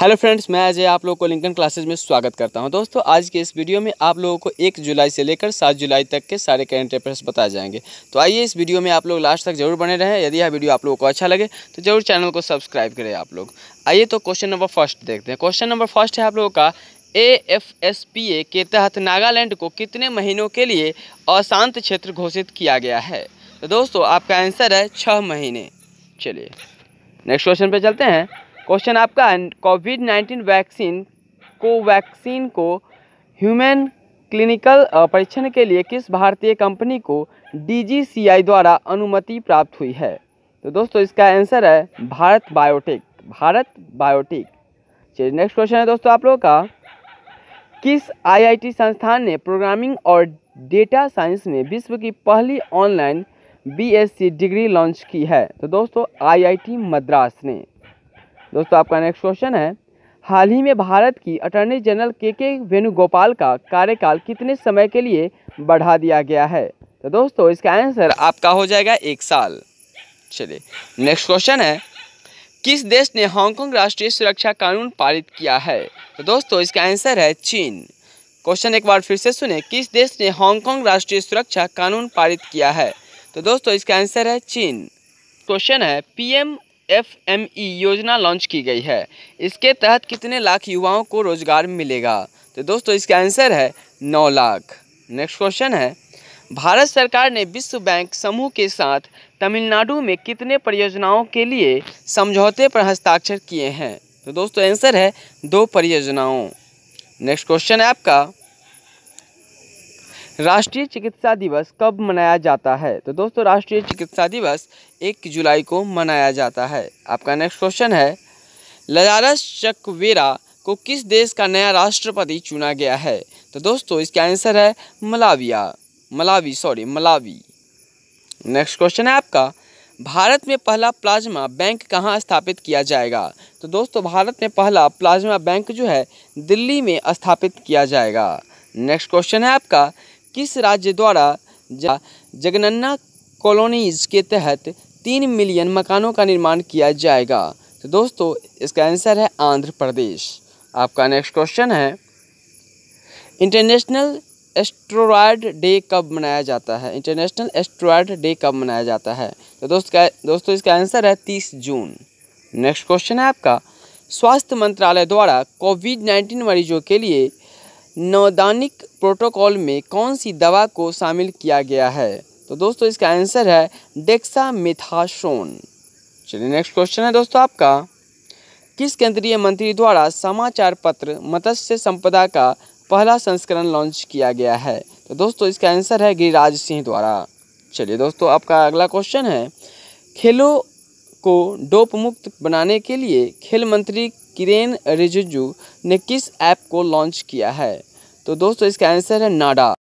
hello friends मैं अजय आप लोग को लिंकन क्लासेस में स्वागत करता हूं दोस्तों आज के इस वीडियो में आप लोगों को एक जुलाई से लेकर सात जुलाई तक के सारे करंट अफेयर्स बताए जाएंगे तो आइए इस वीडियो में आप लोग लास्ट तक जरूर बने रहें यदि यह वीडियो आप लोगों को अच्छा लगे तो जरूर चैनल को सब्सक्राइब करें आप लोग आइए तो क्वेश्चन नंबर फर्स्ट देखते हैं क्वेश्चन नंबर फर्स्ट है आप लोगों का A F S P A के तहत नागालैंड को कितने महीनों के लिए अशांत क्षेत्र घोषित किया गया है तो दोस्तों आपका आंसर है छः महीने चलिए नेक्स्ट क्वेश्चन पर चलते हैं क्वेश्चन आपका कोविड नाइन्टीन वैक्सीन को वैक्सीन को ह्यूमन क्लिनिकल परीक्षण के लिए किस भारतीय कंपनी को डीजीसीआई द्वारा अनुमति प्राप्त हुई है तो दोस्तों इसका आंसर है भारत बायोटेक भारत बायोटेक चलिए नेक्स्ट क्वेश्चन है दोस्तों आप लोगों का किस आईआईटी संस्थान ने प्रोग्रामिंग और डेटा साइंस में विश्व की पहली ऑनलाइन बीएससी डिग्री लॉन्च की है तो दोस्तों आईआईटी मद्रास ने दोस्तों आपका नेक्स्ट क्वेश्चन है हाल ही में भारत की अटॉर्नी जनरल के के वेणुगोपाल का कार्यकाल कितने समय के लिए बढ़ा दिया गया है तो दोस्तों इसका आंसर आपका हो जाएगा एक साल चलिए नेक्स्ट क्वेश्चन है किस देश ने हांगकांग राष्ट्रीय सुरक्षा कानून पारित किया है तो दोस्तों इसका आंसर है चीन क्वेश्चन एक बार फिर से सुने किस देश ने हांगकांग राष्ट्रीय सुरक्षा कानून पारित किया है तो दोस्तों इसका आंसर है चीन क्वेश्चन है पीएम एफ एम ई योजना लॉन्च की गई है इसके तहत कितने लाख युवाओं को रोजगार मिलेगा तो दोस्तों इसका आंसर है नौ लाख नेक्स्ट क्वेश्चन है भारत सरकार ने विश्व बैंक समूह के साथ तमिलनाडु में कितने परियोजनाओं के लिए समझौते पर हस्ताक्षर किए हैं तो दोस्तों आंसर है दो परियोजनाओं नेक्स्ट क्वेश्चन है आपका राष्ट्रीय चिकित्सा दिवस कब मनाया जाता है तो दोस्तों राष्ट्रीय चिकित्सा दिवस एक जुलाई को मनाया जाता है आपका नेक्स्ट क्वेश्चन है लजारस चकवेरा को किस देश का नया राष्ट्रपति चुना गया है तो दोस्तों इसका आंसर है मलाविया Malawi sorry Malawi next question है आपका भारत में पहला प्लाज्मा बैंक कहाँ स्थापित किया जाएगा तो दोस्तों भारत में पहला प्लाज्मा बैंक जो है दिल्ली में स्थापित किया जाएगा नेक्स्ट क्वेश्चन है आपका किस राज्य द्वारा जगनन्ना कॉलोनीज के तहत तीन मिलियन मकानों का निर्माण किया जाएगा तो दोस्तों इसका आंसर है आंध्र प्रदेश आपका नेक्स्ट क्वेश्चन है इंटरनेशनल एस्ट्रॉयड डे कब मनाया जाता है इंटरनेशनल एस्ट्रॉयड डे कब मनाया जाता है तो दोस्त का दोस्तों इसका आंसर है तीस जून नेक्स्ट क्वेश्चन है आपका स्वास्थ्य मंत्रालय द्वारा कोविड नाइन्टीन मरीजों के लिए नौदानिक प्रोटोकॉल में कौन सी दवा को शामिल किया गया है तो दोस्तों इसका आंसर है मिथासोन चलिए नेक्स्ट क्वेश्चन है दोस्तों आपका किस केंद्रीय मंत्री द्वारा समाचार पत्र मत्स्य संपदा का पहला संस्करण लॉन्च किया गया है तो दोस्तों इसका आंसर है गिरिराज सिंह द्वारा चलिए दोस्तों आपका अगला क्वेश्चन है खेलों को डोप मुक्त बनाने के लिए खेल मंत्री किरेन रिजिजू ने किस ऐप को लॉन्च किया है तो दोस्तों इसका आंसर है नाडा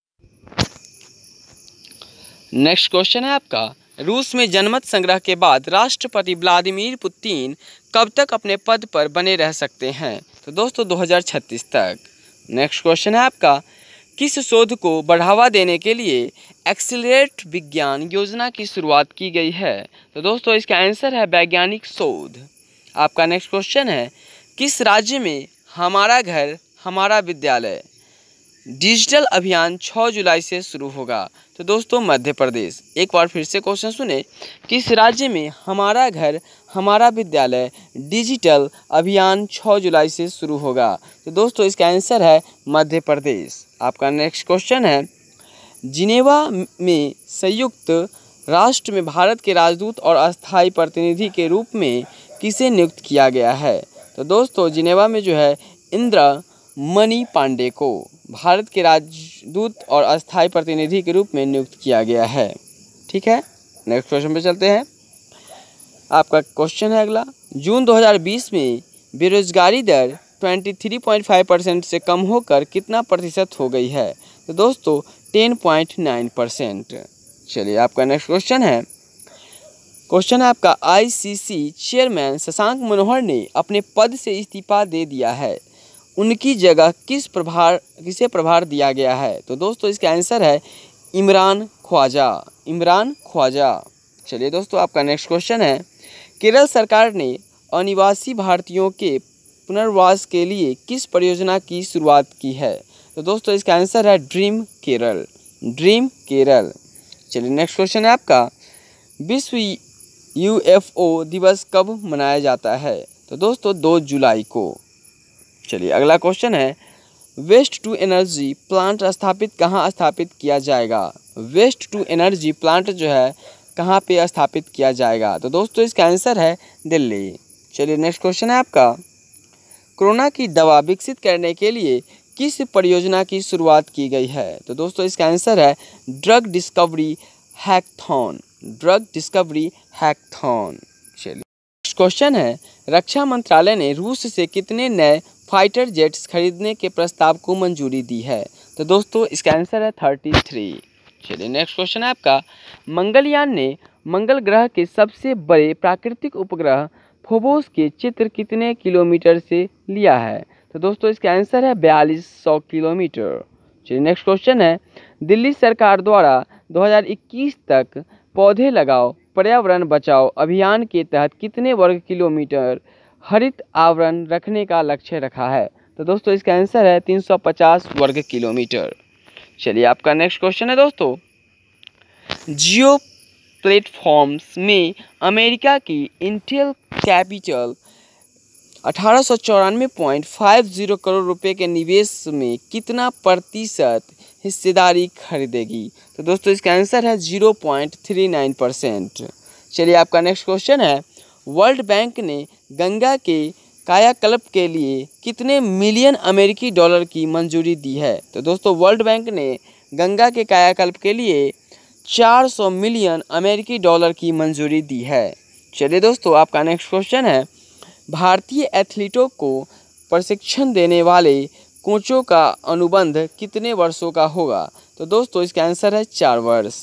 नेक्स्ट क्वेश्चन है आपका रूस में जनमत संग्रह के बाद राष्ट्रपति व्लादिमीर पुतिन कब तक अपने पद पर बने रह सकते हैं तो दोस्तों 2036 तक नेक्स्ट क्वेश्चन है आपका किस शोध को बढ़ावा देने के लिए एक्सिलेट विज्ञान योजना की शुरुआत की गई है तो दोस्तों इसका आंसर है वैज्ञानिक शोध आपका नेक्स्ट क्वेश्चन है किस राज्य में हमारा घर हमारा विद्यालय डिजिटल अभियान 6 जुलाई से शुरू होगा तो दोस्तों मध्य प्रदेश एक बार फिर से क्वेश्चन सुने किस राज्य में हमारा घर हमारा विद्यालय डिजिटल अभियान 6 जुलाई से शुरू होगा तो दोस्तों इसका आंसर है मध्य प्रदेश आपका नेक्स्ट क्वेश्चन है जिनेवा में संयुक्त राष्ट्र में भारत के राजदूत और अस्थायी प्रतिनिधि के रूप में किसे नियुक्त किया गया है तो दोस्तों जिनेवा में जो है इंदिरा मणि पांडे को भारत के राजदूत और अस्थाई प्रतिनिधि के रूप में नियुक्त किया गया है ठीक है नेक्स्ट क्वेश्चन पे चलते हैं आपका क्वेश्चन है अगला जून 2020 में बेरोजगारी दर 23.5 परसेंट से कम होकर कितना प्रतिशत हो गई है तो दोस्तों 10.9 परसेंट चलिए आपका नेक्स्ट क्वेश्चन है क्वेश्चन है आपका आईसीसी चेयरमैन शशांक मनोहर ने अपने पद से इस्तीफा दे दिया है उनकी जगह किस प्रभार किसे प्रभार दिया गया है तो दोस्तों इसका आंसर है इमरान ख्वाजा इमरान ख्वाजा चलिए दोस्तों आपका नेक्स्ट क्वेश्चन है केरल सरकार ने अनिवासी भारतीयों के पुनर्वास के लिए किस परियोजना की शुरुआत की है तो दोस्तों इसका आंसर है ड्रीम केरल ड्रीम केरल चलिए नेक्स्ट क्वेश्चन है आपका विश्व यूएफओ दिवस कब मनाया जाता है तो दोस्तों दो जुलाई को चलिए अगला क्वेश्चन है वेस्ट टू एनर्जी प्लांट स्थापित कहाँ स्थापित किया जाएगा वेस्ट टू एनर्जी प्लांट जो है कहाँ पे स्थापित किया जाएगा तो दोस्तों इसका आंसर है दिल्ली चलिए नेक्स्ट क्वेश्चन है आपका कोरोना की दवा विकसित करने के लिए किस परियोजना की शुरुआत की गई है तो दोस्तों इसका आंसर है drug discovery hackathon drug discovery hackathon चलिए नेक्स्ट क्वेश्चन है रक्षा मंत्रालय ने रूस से कितने नए फाइटर जेट्स खरीदने के प्रस्ताव को मंजूरी दी है तो दोस्तों इसका आंसर है थर्टी थ्री चलिए नेक्स्ट क्वेश्चन है आपका मंगलयान ने मंगल ग्रह के सबसे बड़े प्राकृतिक उपग्रह फोबोस के चित्र कितने किलोमीटर से लिया है तो दोस्तों इसका आंसर है बयालीस सौ किलोमीटर चलिए नेक्स्ट क्वेश्चन है दिल्ली सरकार द्वारा 2021 तक पौधे लगाओ पर्यावरण बचाओ अभियान के तहत कितने वर्ग किलोमीटर हरित आवरण रखने का लक्ष्य रखा है तो दोस्तों इसका आंसर है 350 वर्ग किलोमीटर चलिए आपका नेक्स्ट क्वेश्चन है दोस्तों जियो प्लेटफॉर्म्स में अमेरिका की इंटेल कैपिटल अठारह करोड़ रुपए के निवेश में कितना प्रतिशत हिस्सेदारी खरीदेगी तो दोस्तों इसका आंसर है zero point three nine percent चलिए आपका नेक्स्ट क्वेश्चन है वर्ल्ड बैंक ने गंगा के कायाकल्प के लिए कितने मिलियन अमेरिकी डॉलर की मंजूरी दी है तो दोस्तों वर्ल्ड बैंक ने गंगा के कायाकल्प के लिए चार सौ मिलियन अमेरिकी डॉलर की मंजूरी दी है चलिए दोस्तों आपका नेक्स्ट क्वेश्चन है भारतीय एथलीटों को प्रशिक्षण देने वाले कोचों का अनुबंध कितने वर्षों का होगा तो दोस्तों इसका आंसर है चार वर्ष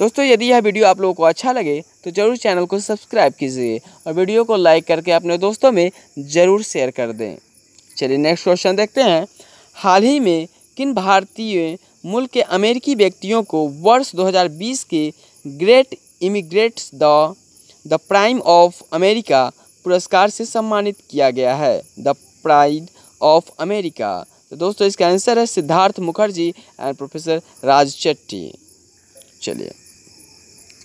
दोस्तों यदि यह वीडियो आप लोगों को अच्छा लगे तो ज़रूर चैनल को सब्सक्राइब कीजिए और वीडियो को लाइक करके अपने दोस्तों में ज़रूर शेयर कर दें चलिए नेक्स्ट क्वेश्चन देखते हैं हाल ही में किन भारतीय मुल्क के अमेरिकी व्यक्तियों को वर्ष 2020 के great immigrants the the pride of America पुरस्कार से सम्मानित किया गया है द प्राइड ऑफ अमेरिका तो दोस्तों इसका आंसर है सिद्धार्थ मुखर्जी एंड प्रोफेसर राज चट्टी चलिए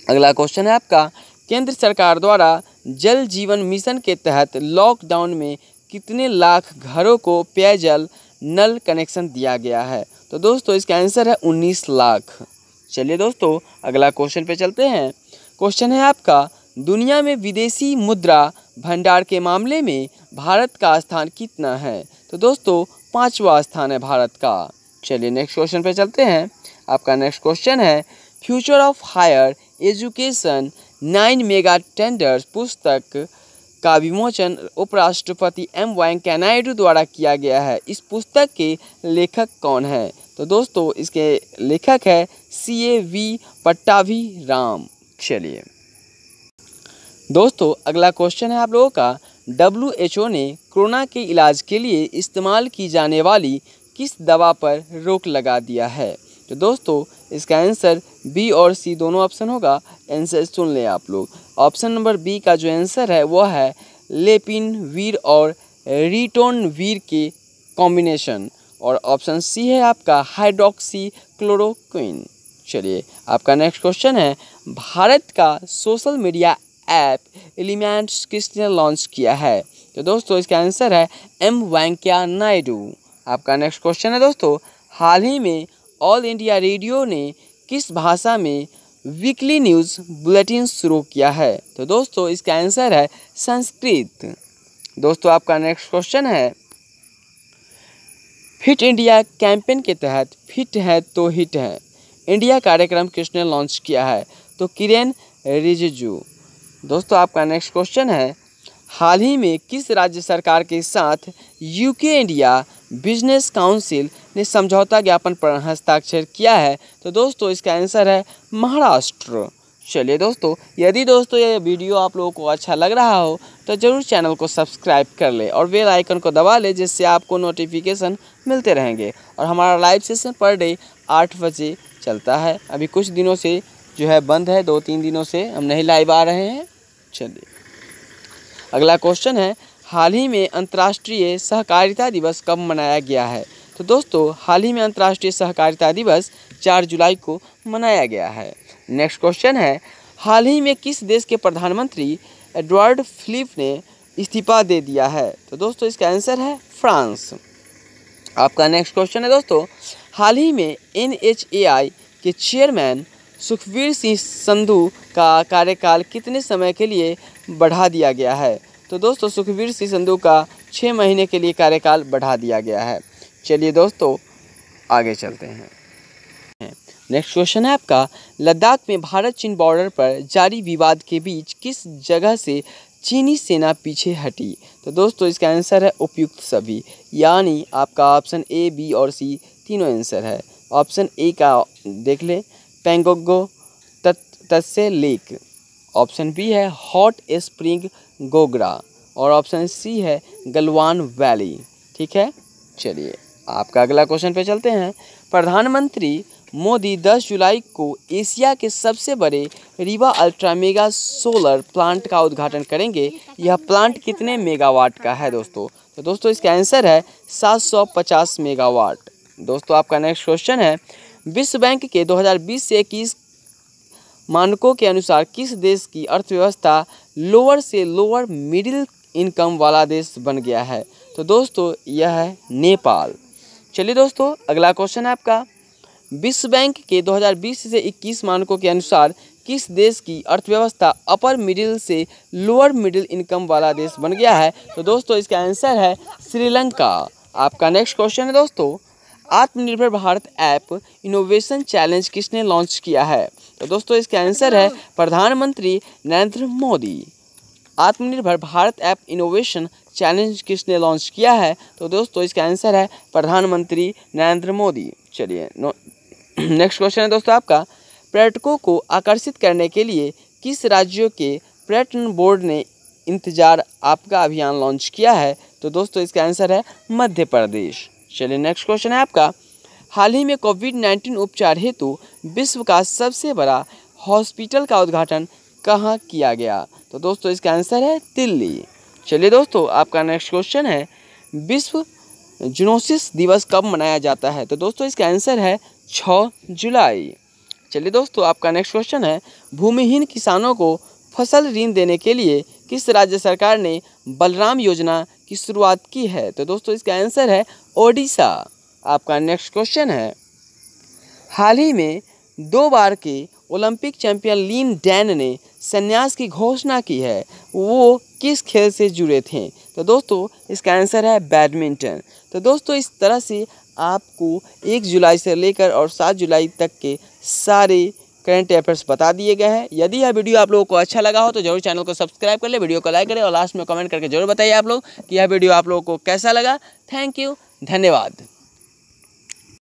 अगला क्वेश्चन है आपका केंद्र सरकार द्वारा जल जीवन मिशन के तहत लॉकडाउन में कितने लाख घरों को पेयजल नल कनेक्शन दिया गया है तो दोस्तों इसका आंसर है उन्नीस लाख चलिए दोस्तों अगला क्वेश्चन पे चलते हैं क्वेश्चन है आपका दुनिया में विदेशी मुद्रा भंडार के मामले में भारत का स्थान कितना है तो दोस्तों पाँचवा स्थान है भारत का चलिए नेक्स्ट क्वेश्चन पे चलते हैं आपका नेक्स्ट क्वेश्चन है future of higher education nine mega trends पुस्तक का विमोचन उपराष्ट्रपति एम वेंकैया नायडू द्वारा किया गया है इस पुस्तक के लेखक कौन है तो दोस्तों इसके लेखक है C A V Pattabhi Ram चलिए दोस्तों अगला क्वेश्चन है आप लोगों का डब्ल्यू ने कोरोना के इलाज के लिए इस्तेमाल की जाने वाली किस दवा पर रोक लगा दिया है तो दोस्तों इसका आंसर बी और सी दोनों ऑप्शन होगा आंसर सुन लें आप लोग ऑप्शन नंबर बी का जो आंसर है वह है लेपिन वीर और रिटोन वीर के कॉम्बिनेशन और ऑप्शन सी है आपका हाइड्रोक्सी क्लोरोक्विन चलिए आपका नेक्स्ट क्वेश्चन है भारत का सोशल मीडिया ऐप एलिमेंट्स किसने लॉन्च किया है तो दोस्तों इसका आंसर है एम वेंकैया नायडू आपका नेक्स्ट क्वेश्चन है दोस्तों हाल ही में ऑल इंडिया रेडियो ने किस भाषा में वीकली न्यूज़ बुलेटिन शुरू किया है तो दोस्तों इसका आंसर है संस्कृत दोस्तों आपका नेक्स्ट क्वेश्चन है फिट इंडिया कैंपेन के तहत फिट है तो हिट है इंडिया कार्यक्रम किसने लॉन्च किया है तो किरेन रिजिजू दोस्तों आपका नेक्स्ट क्वेश्चन है हाल ही में किस राज्य सरकार के साथ यूके इंडिया बिजनेस काउंसिल ने समझौता ज्ञापन पर हस्ताक्षर किया है तो दोस्तों इसका आंसर है महाराष्ट्र चलिए दोस्तों यदि दोस्तों ये वीडियो आप लोगों को अच्छा लग रहा हो तो ज़रूर चैनल को सब्सक्राइब कर ले और बेल आइकन को दबा ले जिससे आपको नोटिफिकेशन मिलते रहेंगे और हमारा लाइव सेशन पर डे आठ बजे चलता है अभी कुछ दिनों से जो है बंद है दो तीन दिनों से हम नहीं लाइव आ रहे हैं चलिए अगला क्वेश्चन है हाल ही में अंतर्राष्ट्रीय सहकारिता दिवस कब मनाया गया है तो दोस्तों हाल ही में अंतर्राष्ट्रीय सहकारिता दिवस 4 जुलाई को मनाया गया है नेक्स्ट क्वेश्चन है हाल ही में किस देश के प्रधानमंत्री एडवर्ड फिलिप ने इस्तीफा दे दिया है तो दोस्तों इसका आंसर है फ्रांस आपका नेक्स्ट क्वेश्चन है दोस्तों हाल ही में एन के चेयरमैन सुखवीर सिंह संधू का कार्यकाल कितने समय के लिए बढ़ा दिया गया है तो दोस्तों सुखवीर सिंह संधू का छः महीने के लिए कार्यकाल बढ़ा दिया गया है चलिए दोस्तों आगे चलते हैं नेक्स्ट क्वेश्चन है आपका लद्दाख में भारत चीन बॉर्डर पर जारी विवाद के बीच किस जगह से चीनी सेना पीछे हटी तो दोस्तों इसका आंसर है उपयुक्त सभी यानी आपका ऑप्शन ए बी और सी तीनों आंसर है ऑप्शन ए का देख लें Pangong Tso lake option B है हॉट स्प्रिंग गोगरा और ऑप्शन सी है गलवान वैली ठीक है चलिए आपका अगला क्वेश्चन पे चलते हैं प्रधानमंत्री मोदी 10 जुलाई को एशिया के सबसे बड़े Rewa ultra mega solar plant का उद्घाटन करेंगे यह प्लांट कितने मेगावाट का है दोस्तों तो दोस्तों इसका आंसर है 750 मेगावाट दोस्तों आपका नेक्स्ट क्वेश्चन है विश्व बैंक के 2020 से इक्कीस मानकों के अनुसार किस देश की अर्थव्यवस्था लोअर से लोअर मिडिल इनकम वाला देश बन गया है तो दोस्तों यह है नेपाल चलिए दोस्तों अगला क्वेश्चन है आपका विश्व बैंक के 2020 से 21 मानकों के अनुसार किस देश की अर्थव्यवस्था अपर मिडिल से लोअर मिडिल इनकम वाला देश बन गया है तो दोस्तों इसका आंसर है श्रीलंका आपका नेक्स्ट क्वेश्चन है दोस्तों Atmanirbhar Bharat app innovation challenge किसने लॉन्च किया है तो दोस्तों इसका आंसर है प्रधानमंत्री Narendra Modi Atmanirbhar Bharat app innovation challenge किसने लॉन्च किया है तो दोस्तों इसका आंसर है प्रधानमंत्री नरेंद्र मोदी चलिए नेक्स्ट क्वेश्चन है दोस्तों आपका पर्यटकों को आकर्षित करने के लिए किस राज्यों के पर्यटन बोर्ड ने इंतजार आपका अभियान लॉन्च किया है तो दोस्तों इसका आंसर है मध्य प्रदेश चलिए नेक्स्ट क्वेश्चन है आपका हाल ही में कोविड नाइन्टीन उपचार हेतु विश्व का सबसे बड़ा हॉस्पिटल का उद्घाटन कहाँ किया गया तो दोस्तों इसका आंसर है दिल्ली चलिए दोस्तों आपका नेक्स्ट क्वेश्चन है विश्व जूनोसिस दिवस कब मनाया जाता है तो दोस्तों इसका आंसर है छः जुलाई चलिए दोस्तों आपका नेक्स्ट क्वेश्चन है भूमिहीन किसानों को फसल ऋण देने के लिए किस राज्य सरकार ने बलराम योजना की शुरुआत की है तो दोस्तों इसका आंसर है ओडिशा आपका नेक्स्ट क्वेश्चन है हाल ही में दो बार के ओलंपिक चैंपियन लीन डैन ने संन्यास की घोषणा की है वो किस खेल से जुड़े थे तो दोस्तों इसका आंसर है बैडमिंटन तो दोस्तों इस तरह से आपको एक जुलाई से लेकर और सात जुलाई तक के सारे करंट अफेयर्स बता दिए गए हैं यदि यह वीडियो आप लोगों को अच्छा लगा हो तो जरूर चैनल को सब्सक्राइब कर ले वीडियो को लाइक करें और लास्ट में कमेंट करके जरूर बताइए आप लोग कि यह वीडियो आप लोगों को कैसा लगा थैंक यू धन्यवाद